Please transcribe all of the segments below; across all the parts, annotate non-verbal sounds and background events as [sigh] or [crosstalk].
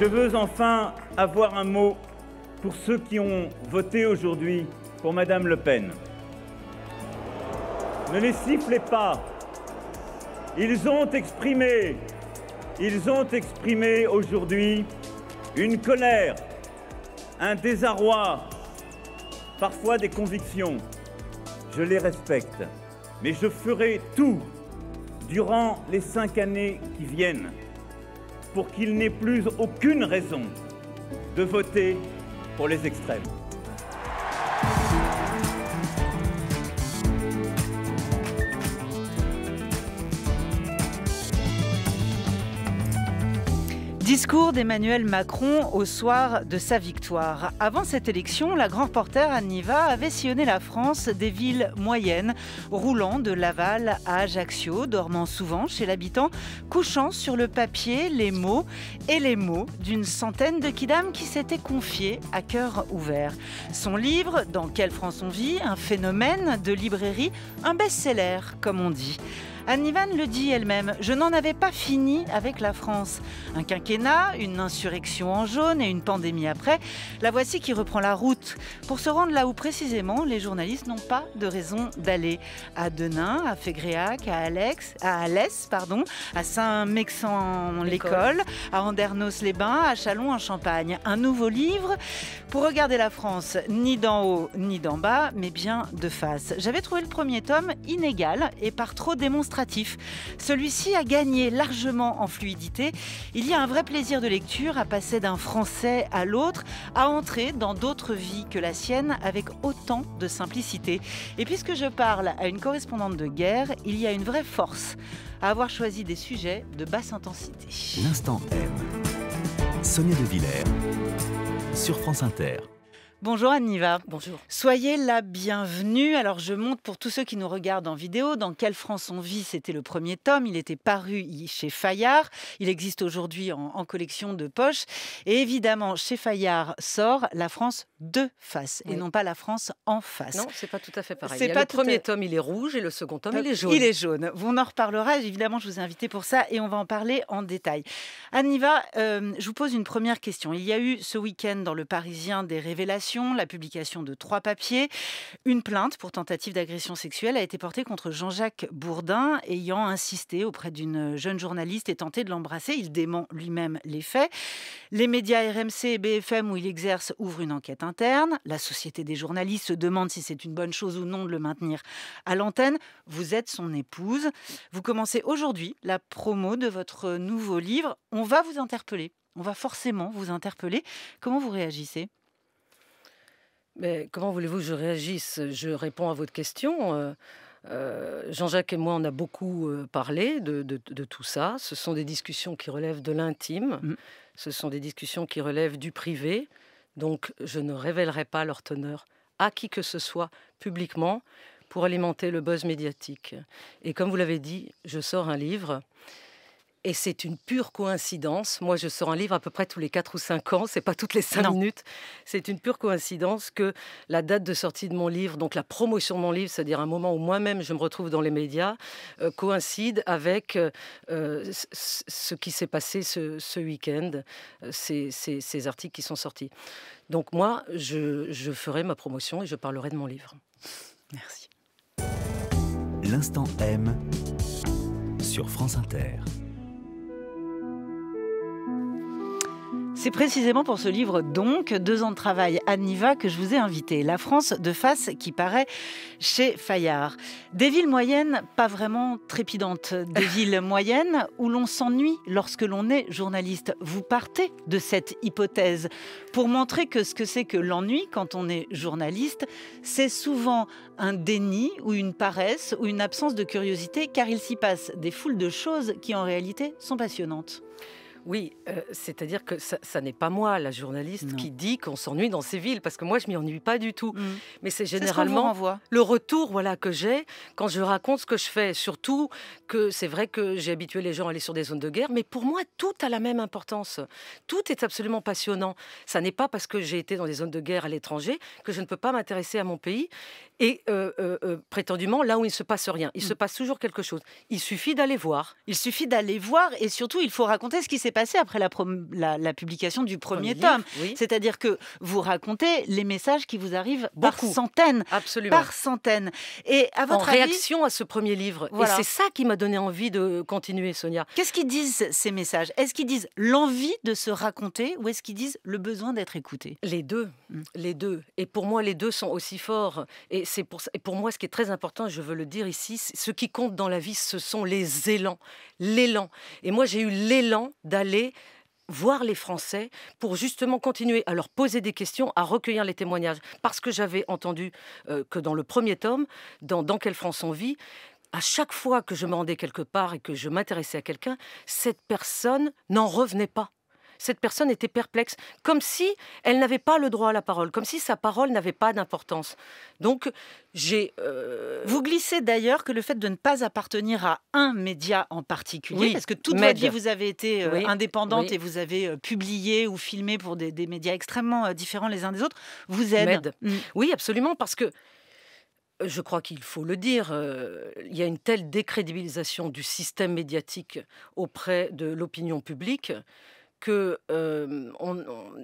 Je veux enfin avoir un mot pour ceux qui ont voté aujourd'hui pour Madame Le Pen. Ne les sifflez pas. Ils ont exprimé, ils ont exprimé aujourd'hui une colère, un désarroi, parfois des convictions. Je les respecte, mais je ferai tout durant les cinq années qui viennent pour qu'il n'ait plus aucune raison de voter pour les extrêmes. Discours d'Emmanuel Macron au soir de sa victoire. Avant cette élection, la grand reporter Anniva avait sillonné la France des villes moyennes, roulant de Laval à Ajaccio, dormant souvent chez l'habitant, couchant sur le papier les mots et les mots d'une centaine de kidams qui s'étaient confiés à cœur ouvert. Son livre, Dans quelle France on vit, un phénomène de librairie, un best-seller, comme on dit. Anne Ivan le dit elle-même, je n'en avais pas fini avec la France. Un quinquennat, une insurrection en jaune et une pandémie après, la voici qui reprend la route pour se rendre là où précisément les journalistes n'ont pas de raison d'aller. À Denain, à Fégréac, à Alex, à Alès, pardon, à Saint-Mexan-l'École, à Andernos-les-Bains, à Chalon en Champagne. Un nouveau livre pour regarder la France ni d'en haut ni d'en bas, mais bien de face. J'avais trouvé le premier tome inégal et par trop démonstration celui-ci a gagné largement en fluidité. Il y a un vrai plaisir de lecture à passer d'un français à l'autre, à entrer dans d'autres vies que la sienne avec autant de simplicité. Et puisque je parle à une correspondante de guerre, il y a une vraie force à avoir choisi des sujets de basse intensité. L'instant M. Sonia de Villers sur France Inter. Bonjour Anniva. Bonjour. Soyez la bienvenue. Alors je monte pour tous ceux qui nous regardent en vidéo dans Quelle France on vit. C'était le premier tome. Il était paru chez Fayard. Il existe aujourd'hui en, collection de poche. Et évidemment, chez Fayard sort La France de face et non pas La France en face. Non, c'est pas tout à fait pareil. pas le premier tome, il est rouge et le second tome, il est jaune. Il est jaune. On en reparlera. Évidemment, je vous ai invité pour ça et on va en parler en détail. Anniva, euh, je vous pose une première question. Il y a eu ce week-end dans Le Parisien des révélations la publication de trois papiers. Une plainte pour tentative d'agression sexuelle a été portée contre Jean-Jacques Bourdin, ayant insisté auprès d'une jeune journaliste et tenté de l'embrasser. Il dément lui-même les faits. Les médias RMC et BFM où il exerce ouvrent une enquête interne. La Société des journalistes se demande si c'est une bonne chose ou non de le maintenir à l'antenne. Vous êtes son épouse. Vous commencez aujourd'hui la promo de votre nouveau livre. On va vous interpeller. On va forcément vous interpeller. Comment vous réagissez mais comment voulez-vous que je réagisse Je réponds à votre question. Euh, euh, Jean-Jacques et moi, on a beaucoup euh, parlé de, tout ça. Ce sont des discussions qui relèvent de l'intime. Mm. Ce sont des discussions qui relèvent du privé. Donc, je ne révélerai pas leur teneur à qui que ce soit publiquement pour alimenter le buzz médiatique. Et comme vous l'avez dit, je sors un livre et c'est une pure coïncidence. Moi, je sors un livre à peu près tous les 4 ou 5 ans. C'est pas toutes les 5 minutes. C'est une pure coïncidence que la date de sortie de mon livre, donc la promotion de mon livre, c'est-à-dire un moment où moi-même je me retrouve dans les médias, euh, coïncide avec euh, euh, ce qui s'est passé ce, week-end, ces, ces, articles qui sont sortis. Donc moi, je, je ferai ma promotion et je parlerai de mon livre. Merci. L'instant M sur France Inter. C'est précisément pour ce livre, donc, deux ans de travail à Niva, que je vous ai invité. La France de face qui paraît chez Fayard. Des villes moyennes, pas vraiment trépidantes. Des [laughs] villes moyennes où l'on s'ennuie lorsque l'on est journaliste. Vous partez de cette hypothèse pour montrer que ce que c'est que l'ennui quand on est journaliste, c'est souvent un déni ou une paresse ou une absence de curiosité, car il s'y passe des foules de choses qui en réalité sont passionnantes. Oui, euh, c'est-à-dire que ça, n'est pas moi, la journaliste, qui dit qu'on s'ennuie dans ces villes, parce que moi, je m'y ennuie pas du tout. Mm. Mais c'est généralement le retour voilà, que j'ai quand je raconte ce que je fais. Surtout que c'est vrai que j'ai habitué les gens à aller sur des zones de guerre, mais pour moi, tout a la même importance. Tout est absolument passionnant. Ça n'est pas parce que j'ai été dans des zones de guerre à l'étranger que je ne peux pas m'intéresser à mon pays. Et euh, euh, prétendument, là où il ne se passe rien, il mm. se passe toujours quelque chose. Il suffit d'aller voir. Il suffit d'aller voir et surtout, il faut raconter ce qui s'est passé après la, la, la publication du premier, tome. C'est-à-dire que vous racontez les messages qui vous arrivent par centaines. Absolument. Par centaines. Et à votre en réaction à ce premier livre. Et c'est ça qui m'a donné envie de continuer, Sonia. Qu'est-ce qu'ils disent ces messages Est-ce qu'ils disent l'envie de se raconter ou est-ce qu'ils disent le besoin d'être écouté Les deux. Hmm. Les deux. Et pour moi, les deux sont aussi forts. Et c'est pour, et pour moi, ce qui est très important, je veux le dire ici, ce qui compte dans la vie, ce sont les élans. L'élan. Et moi, j'ai eu l'élan d'aller aller voir les Français pour justement continuer à leur poser des questions, à recueillir les témoignages. Parce que j'avais entendu euh, que dans le premier tome, dans Dans quelle France on vit, à chaque fois que je me rendais quelque part et que je m'intéressais à quelqu'un, cette personne n'en revenait pas cette personne était perplexe, comme si elle n'avait pas le droit à la parole, comme si sa parole n'avait pas d'importance. Donc, j'ai. Euh, vous glissez d'ailleurs que le fait de ne pas appartenir à un média en particulier, parce que toute votre vie, vous avez été euh, indépendante et vous avez euh, publié ou filmé pour des, médias extrêmement différents les uns des autres, vous aide. Mm. Oui, absolument, parce que je crois qu'il faut le dire, il y a une telle décrédibilisation du système médiatique auprès de l'opinion publique que euh,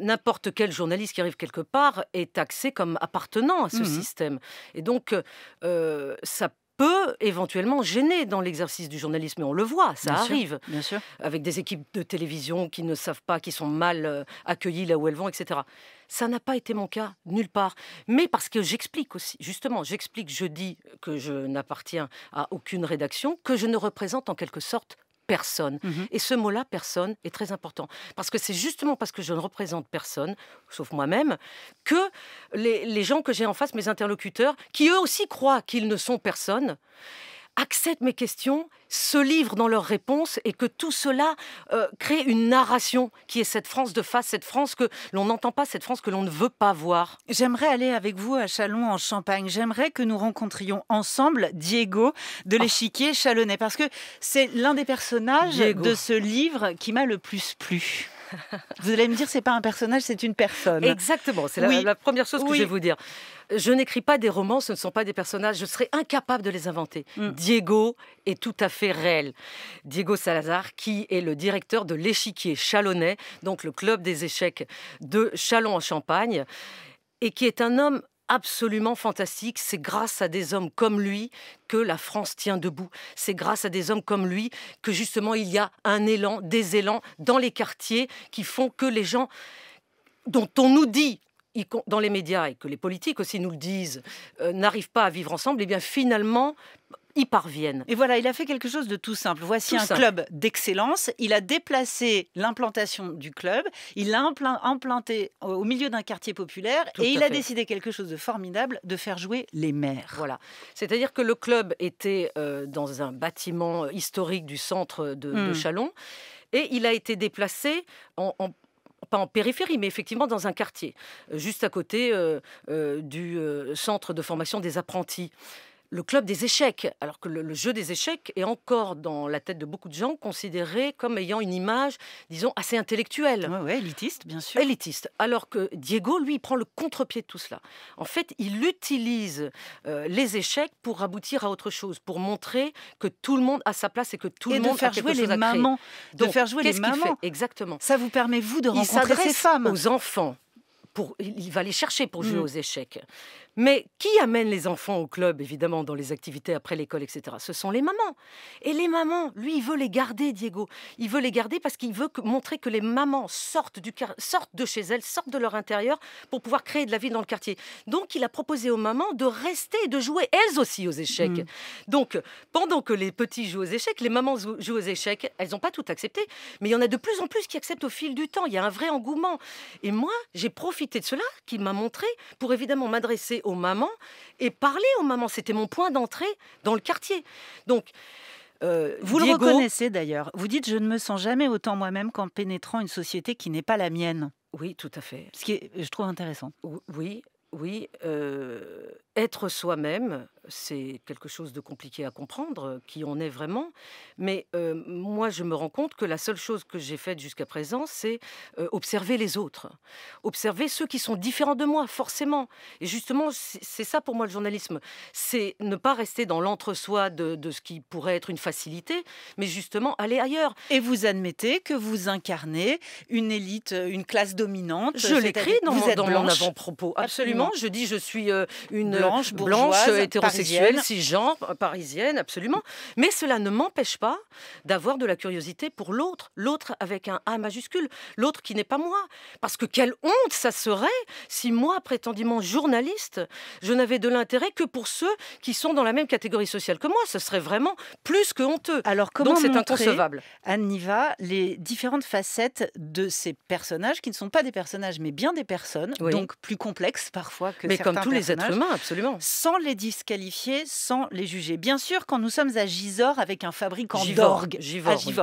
n'importe quel journaliste qui arrive quelque part est taxé comme appartenant à ce mmh système. Et donc, euh, ça peut éventuellement gêner dans l'exercice du journalisme. Et on le voit, ça arrive. bien Avec des équipes de télévision qui ne savent pas, qui sont mal euh, accueillies là où elles vont, etc. Ça n'a pas été mon cas, nulle part. Mais parce que j'explique aussi, justement, j'explique, je dis que je n'appartiens à aucune rédaction, que je ne représente en quelque sorte personne. Mmh Et ce mot-là, personne, est très important. Parce que c'est justement parce que je ne représente personne, sauf moi-même, que les gens que j'ai en face, mes interlocuteurs, qui eux aussi croient qu'ils ne sont personne, acceptent mes questions, se livrent dans leurs réponses et que tout cela euh, crée une narration qui est cette France de face, cette France que l'on n'entend pas, cette France que l'on ne veut pas voir. J'aimerais aller avec vous à Chalon en Champagne. J'aimerais que nous rencontrions ensemble Diego de oh. l'échiquier chalonnais parce que c'est l'un des personnages de ce livre qui m'a le plus plu vous allez me dire, c'est pas un personnage, c'est une personne. Exactement, c'est la, première chose que je vais vous dire. Je n'écris pas des romans, ce ne sont pas des personnages, je serais incapable de les inventer. Mm. Diego est tout à fait réel. Diego Salazar, qui est le directeur de l'échiquier chalonnais, donc le club des échecs de Chalon en Champagne, et qui est un homme absolument fantastique. C'est grâce à des hommes comme lui que la France tient debout. C'est grâce à des hommes comme lui que justement il y a un élan, des élans dans les quartiers qui font que les gens dont on nous dit dans les médias et que les politiques aussi nous le disent, euh, n'arrivent pas à vivre ensemble, et eh bien finalement y parviennent. Et voilà, il a fait quelque chose de tout simple. Voici un club d'excellence. Il a déplacé l'implantation du club, il l'a implanté au milieu d'un quartier populaire et il a décidé quelque chose de formidable, de faire jouer les maires. Voilà. C'est-à-dire que le club était euh, dans un bâtiment historique du centre de, hmm. Chalon et il a été déplacé en, en pas en périphérie, mais effectivement dans un quartier, euh, juste à côté euh, du centre de formation des apprentis le club des échecs, alors que le, jeu des échecs est encore dans la tête de beaucoup de gens considéré comme ayant une image, disons, assez intellectuelle. Oui, élitiste, bien sûr. Élitiste. Alors que Diego, lui, prend le contre-pied de tout cela. En fait, il utilise euh, les échecs pour aboutir à autre chose, pour montrer que tout le monde a sa place et que tout le monde a quelque chose à Donc, de faire jouer les mamans. Fait Exactement. Ça vous permet, vous, de rencontrer ces femmes. aux enfants. Pour, il va les chercher pour jouer mm. aux échecs. Mais qui amène les enfants au club, évidemment, dans les activités après l'école, etc. Ce sont les mamans. Et les mamans, lui, il veut les garder, Diego. Il veut les garder parce qu'il veut montrer que les mamans sortent, du, de chez elles, sortent de leur intérieur pour pouvoir créer de la vie dans le quartier. Donc, il a proposé aux mamans de rester de jouer elles aussi aux échecs. Mm. Donc, pendant que les petits jouent aux échecs, les mamans jouent aux échecs. Elles n'ont pas tout accepté, mais il y en a de plus en plus qui acceptent au fil du temps. Il y a un vrai engouement. Et moi, j'ai profité de cela qu'il m'a montré pour évidemment m'adresser aux mamans et parler aux mamans. C'était mon point d'entrée dans le quartier. Donc, euh, vous le reconnaissez d'ailleurs. Vous dites, je ne me sens jamais autant moi-même qu'en pénétrant une société qui n'est pas la mienne. Oui, tout à fait. Ce qui est, je trouve intéressant. Oui, oui. Euh, être soi-même, c'est quelque chose de compliqué à comprendre, euh, qui on est vraiment. Mais euh, moi, je me rends compte que la seule chose que j'ai faite jusqu'à présent, c'est euh, observer les autres, observer ceux qui sont différents de moi, forcément. Et justement, c'est ça pour moi le journalisme. C'est ne pas rester dans l'entre-soi de, ce qui pourrait être une facilité, mais justement aller ailleurs. Et vous admettez que vous incarnez une élite, une classe dominante. Je l'écris dans, dans mon avant-propos. Absolument. Je dis je suis une blanche, blanche hétérosexuelle, cisgenre, euh, parisienne, absolument. Mais cela ne m'empêche pas d'avoir de la curiosité pour l'autre, l'autre avec un A majuscule, l'autre qui n'est pas moi. Parce que quelle honte ça serait si moi, prétendument journaliste, je n'avais de l'intérêt que pour ceux qui sont dans la même catégorie sociale que moi. Ce serait vraiment plus que honteux. Alors comment Donc c'est inconcevable. Anne Niva, les différentes facettes de ces personnages qui ne sont pas des personnages mais bien des personnes, donc plus complexes parfois que mais comme tous les êtres humains, absolument sans les disqualifier, sans les juger. Bien sûr, quand nous sommes à Gisors avec un fabricant d'orgue,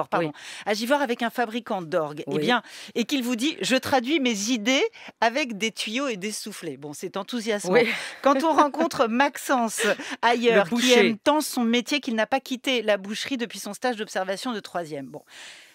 pardon, à avec un fabricant d'orgue, eh bien, et qu'il vous dit, je traduis mes idées avec des tuyaux et des soufflets. Bon, c'est enthousiasmant. Quand on rencontre [laughs] Maxence ailleurs, qui aime tant son métier qu'il n'a pas quitté la boucherie depuis son stage d'observation de troisième. Bon,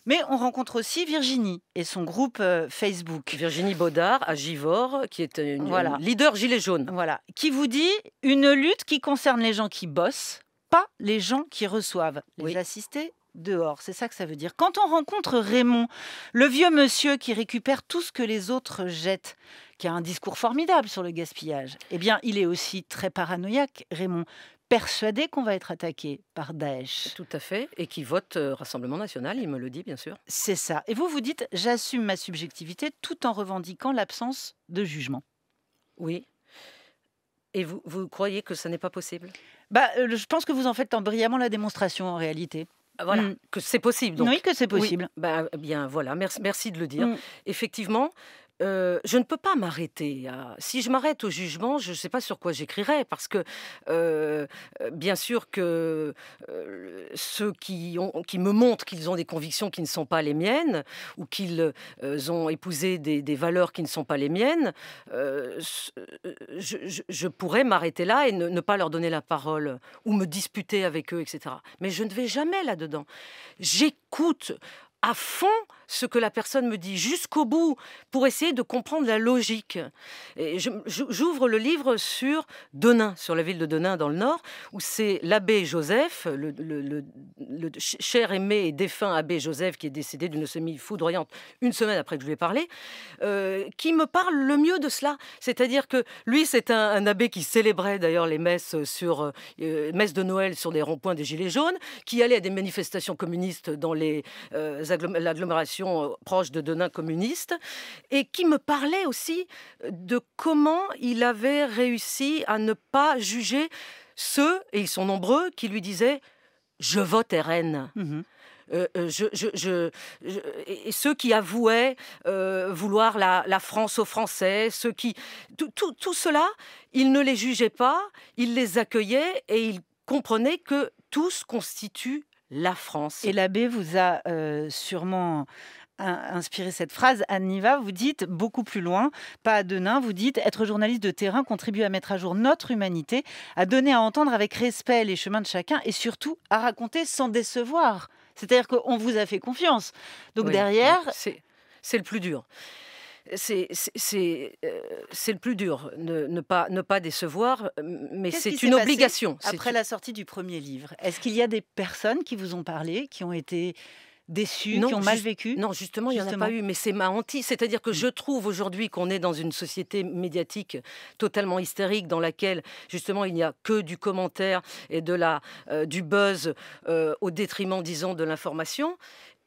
mais on rencontre aussi Virginie et son groupe euh, Facebook. Virginie Baudard à Givor, qui est une, leader gilet jaune. Voilà, qui vous dit une lutte qui concerne les gens qui bossent, pas les gens qui reçoivent. Les assistés dehors. C'est ça que ça veut dire. Quand on rencontre Raymond, le vieux monsieur qui récupère tout ce que les autres jettent, qui a un discours formidable sur le gaspillage, eh bien, il est aussi très paranoïaque, Raymond, persuadé qu'on va être attaqué par Daesh. Tout à fait, et qui vote euh, Rassemblement national, il me le dit bien sûr. C'est ça. Et vous vous dites, j'assume ma subjectivité tout en revendiquant l'absence de jugement. Oui. Et vous, croyez que ça n'est pas possible bah, euh, Je pense que vous en faites en brillamment la démonstration en réalité. Ah, voilà, mm. que c'est possible. Oui, que c'est possible. Bah, bien voilà, merci, merci de le dire. Mm. Effectivement, euh, je ne peux pas m'arrêter. Si je m'arrête au jugement, je ne sais pas sur quoi j'écrirai, parce que euh, euh, bien sûr que ceux qui, me montrent qu'ils ont des convictions qui ne sont pas les miennes, ou qu'ils ont épousé des, valeurs qui ne sont pas les miennes, je, pourrais m'arrêter là et ne, pas leur donner la parole, ou me disputer avec eux, etc. Mais je ne vais jamais là-dedans. J'écoute à fond ce que la personne me dit jusqu'au bout pour essayer de comprendre la logique. J'ouvre le livre sur Denain, sur la ville de Denain dans le Nord, où c'est l'abbé Joseph, le, cher aimé et défunt abbé Joseph qui est décédé d'une semi foudroyante une semaine après que je lui ai parlé, euh, qui me parle le mieux de cela. C'est-à-dire que lui, c'est un, abbé qui célébrait d'ailleurs les messes, sur, euh, euh, de Noël sur des ronds-points des Gilets jaunes, qui allait à des manifestations communistes dans les euh, proche de Denain communiste, et qui me parlait aussi euh, de comment il avait réussi à ne pas juger ceux, et ils sont nombreux, qui lui disaient Je vote RN. Mmh euh, et ceux qui avouaient vouloir la, France aux Français, ceux qui tout, cela, il ne les jugeait pas, il les accueillait et il comprenait que tous constituent la France. Et l'abbé vous a euh, sûrement inspiré cette phrase. Anniva, vous dites beaucoup plus loin, pas à Denain, vous dites être journaliste de terrain contribue à mettre à jour notre humanité, à donner à entendre avec respect les chemins de chacun et surtout à raconter sans décevoir. C'est-à-dire qu'on vous a fait confiance. Donc derrière. C'est le plus dur. Euh, c'est le plus dur, ne, pas, décevoir, mais c'est une obligation. Après la sortie du premier livre, est-ce qu'il y a des personnes qui vous ont parlé, qui ont été déçues, qui ont mal vécu Non, justement, il n'y en a pas eu, mais c'est ma hantise. C'est-à-dire que mmh. je trouve aujourd'hui qu'on est dans une société médiatique totalement hystérique, dans laquelle, justement, il n'y a que du commentaire et de la, euh, du buzz euh, au détriment, disons, de l'information.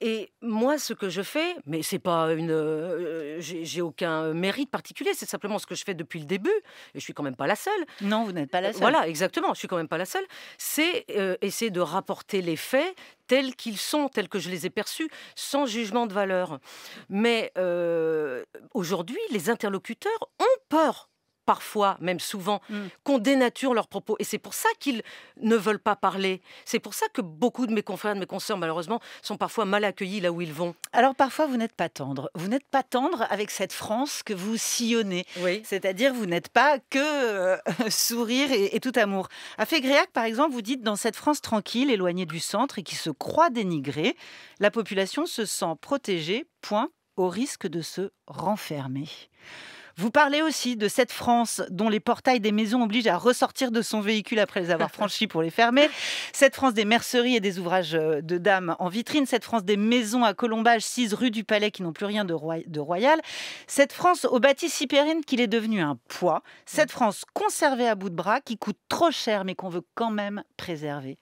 Et moi, ce que je fais, mais c'est pas une, euh, euh, j'ai aucun mérite particulier, c'est simplement ce que je fais depuis le début. Et je suis quand même pas la seule. Non, vous n'êtes pas la euh, seule. Voilà, exactement. Je suis quand même pas la seule. C'est essayer de rapporter les faits tels qu'ils sont, tels que je les ai perçus, sans jugement de valeur. Mais aujourd'hui, les interlocuteurs ont peur parfois, même souvent, mm. qu'on dénature leurs propos. Et c'est pour ça qu'ils ne veulent pas parler. C'est pour ça que beaucoup de mes confrères, de mes consoeurs, malheureusement, sont parfois mal accueillis là où ils vont. Alors parfois, vous n'êtes pas tendre. Vous n'êtes pas tendre avec cette France que vous sillonnez. Oui. C'est-à-dire, vous n'êtes pas que euh, [laughs] sourire et, tout amour. À Fégréac, par exemple, vous dites, dans cette France tranquille, éloignée du centre et qui se croit dénigrée, la population se sent protégée, point, au risque de se renfermer. Vous parlez aussi de cette France dont les portails des maisons obligent à ressortir de son véhicule après les avoir [laughs] franchis pour les fermer. Cette France des merceries et des ouvrages euh, de dames en vitrine. Cette France des maisons à colombage, 6 rue du Palais qui n'ont plus rien de, royal. Cette France au bâti cypérine qu'il est devenu un poids. Cette mm. France conservée à bout de bras qui coûte trop cher mais qu'on veut quand même préserver.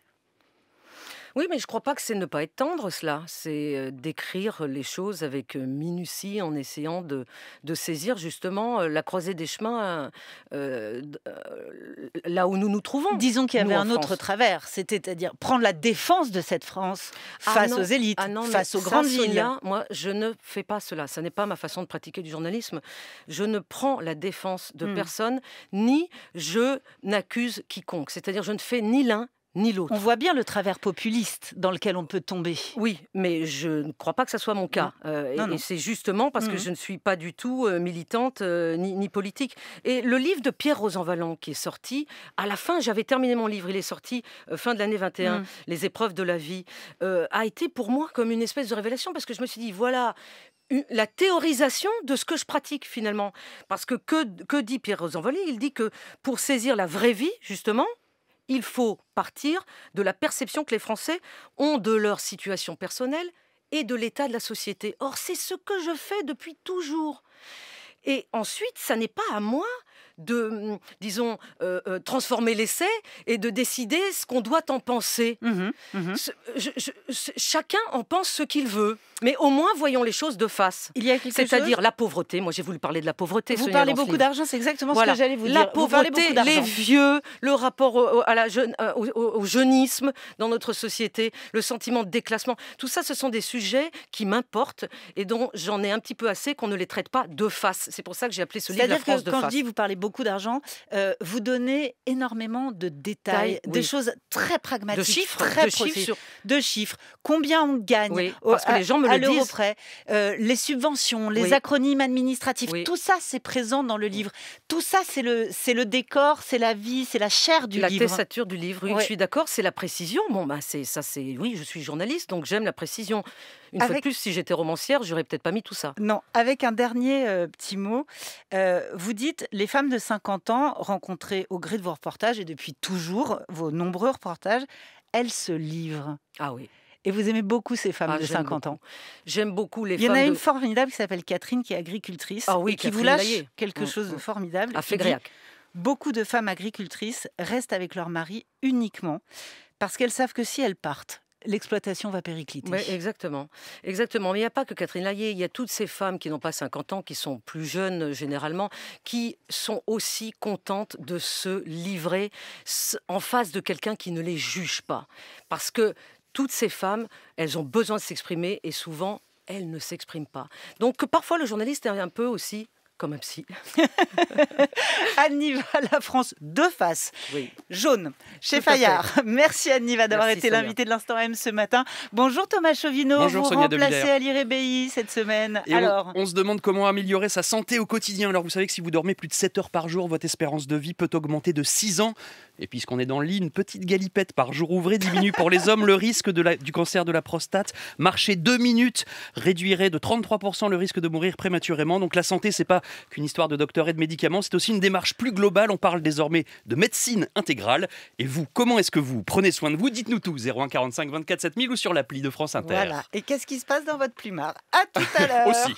Oui, mais je ne crois pas que c'est ne pas être tendre, cela. C'est d'écrire les choses avec minutie en essayant de, saisir justement la croisée des chemins là où nous nous trouvons. Disons qu'il y avait un autre travers, c'est-à-dire prendre la défense de cette France ah ah face aux élites, face aux grandes villes. moi, je ne fais pas cela. Ce n'est pas ma façon de pratiquer du journalisme. Je ne prends la défense de mmh. personne, ni je n'accuse quiconque. C'est-à-dire, je ne fais ni l'un ni On voit bien le travers populiste dans lequel on peut tomber. Oui, mais je ne crois pas que ça soit mon cas. Euh, et, c'est justement parce que mhm. je ne suis pas du tout euh, militante euh, ni, politique. Et le livre de Pierre Rosanvallon qui est sorti, à la fin, j'avais terminé mon livre, il est sorti fin de l'année 21, mhm. Les épreuves de la vie, a été pour moi comme une espèce de révélation parce que je me suis dit, voilà, la théorisation de ce que je pratique finalement. Parce que que, dit Pierre Rosanvallon Il dit que pour saisir la vraie vie, justement, il faut partir de la perception que les Français ont de leur situation personnelle et de l'état de la société. Or, c'est ce que je fais depuis toujours. Et ensuite, ça n'est pas à moi de, hum, disons, euh, euh, transformer l'essai et de décider ce qu'on doit en penser. Mmh mmh chacun en pense ce qu'il veut. Mais au moins, voyons les choses de face. C'est-à-dire la pauvreté. Moi, j'ai voulu parler de la pauvreté. Vous parlez beaucoup d'argent, c'est exactement ce que j'allais vous dire. La pauvreté, les vieux, le rapport au, à la jeune, euh, au, jeunisme dans notre société, le sentiment de déclassement. Tout ça, ce sont des sujets qui m'importent et dont j'en ai un petit peu assez qu'on ne les traite pas de face. C'est pour ça que j'ai appelé ce livre la France de face d'argent, euh, vous donnez énormément de détails, des choses très pragmatiques, de chiffres, très chiffres, Combien on gagne oui, parce que les gens me le disent euh, les subventions, les acronymes administratifs, tout ça c'est présent dans le livre. Tout ça c'est le c'est le décor, c'est la vie, c'est la chair du la livre. La tessature du livre. Oui, je suis d'accord. C'est la précision. Bon bah c'est ça c'est oui, je suis journaliste donc j'aime la précision plus, si j'étais romancière, j'aurais peut-être pas mis tout ça. Non, avec un dernier euh, petit mot. Euh, vous dites les femmes de 50 ans rencontrées au gré de vos reportages et depuis toujours vos nombreux reportages, elles se livrent. Ah oui. Et vous aimez beaucoup ces femmes ah, de 50 ans. J'aime beaucoup les femmes. Il y en a une formidable qui s'appelle Catherine, qui est agricultrice. Ah oui, qui vous lâche quelque mm, chose de mm. formidable. À Beaucoup de femmes agricultrices restent avec leur mari uniquement parce qu'elles savent que si elles partent, l'exploitation va péricliter. exactement. exactement. Mais il n'y a pas que Catherine Laillé, il y a toutes ces femmes qui n'ont pas 50 ans, qui sont plus jeunes euh, généralement, qui sont aussi contentes de se livrer en face de quelqu'un qui ne les juge pas. Parce que toutes ces femmes, elles ont besoin de s'exprimer et souvent, elles ne s'expriment pas. Donc parfois, le journaliste est un peu aussi comme un psy. [laughs] Anniva, la France, deux faces. Oui. Jaune, chez Fayard. [laughs] Merci Anniva d'avoir été l'invité de l'Instant M ce matin. Bonjour Thomas chauvino Bonjour vous Sonia remplacez à l'IREBI cette semaine. Alors, on, se demande comment améliorer sa santé au quotidien. Alors vous savez que si vous dormez plus de 7 heures par jour, votre espérance de vie peut augmenter de 6 ans. Et puisqu'on est dans le lit, une petite galipette par jour ouvré diminue pour les hommes le risque de du cancer de la prostate. Marcher 2 minutes réduirait de 33% le risque de mourir prématurément. Donc la santé, c'est pas qu'une histoire de docteur et de médicaments. C'est aussi une démarche plus globale. On parle désormais de médecine intégrale. Et vous, comment est-ce que vous prenez soin de vous Dites-nous tout. 0145 24 7000 ou sur l'appli de France Inter. Voilà. Et qu'est-ce qui se passe dans votre plumard À tout à [laughs] l'heure. aussi.